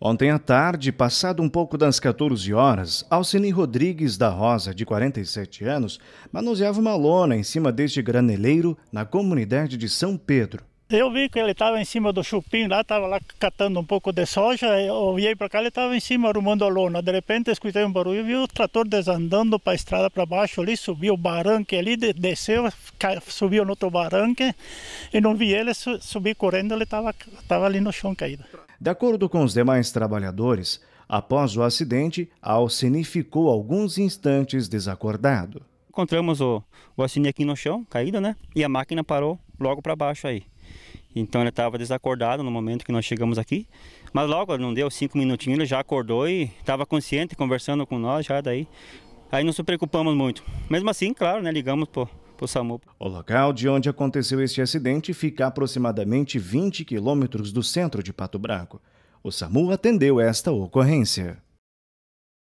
Ontem à tarde, passado um pouco das 14 horas, Alcine Rodrigues da Rosa, de 47 anos, manuseava uma lona em cima deste graneleiro na comunidade de São Pedro. Eu vi que ele estava em cima do chupim lá, estava lá catando um pouco de soja. Eu olhei para cá, ele estava em cima arrumando a lona. De repente escutei um barulho, vi o trator desandando para a estrada para baixo ali, subiu o barranque ali, desceu, subiu no outro barranque. E não vi ele, subi correndo, ele estava ali no chão caído. De acordo com os demais trabalhadores, após o acidente, Alcine ficou alguns instantes desacordado. Encontramos o, o Alcine aqui no chão, caído, né? E a máquina parou logo para baixo aí. Então ele estava desacordado no momento que nós chegamos aqui. Mas logo, não deu cinco minutinhos, ele já acordou e estava consciente, conversando com nós já daí. Aí não se preocupamos muito. Mesmo assim, claro, né? Ligamos pro para o SAMU. O local de onde aconteceu este acidente fica a aproximadamente 20 quilômetros do centro de Pato Branco. O SAMU atendeu esta ocorrência.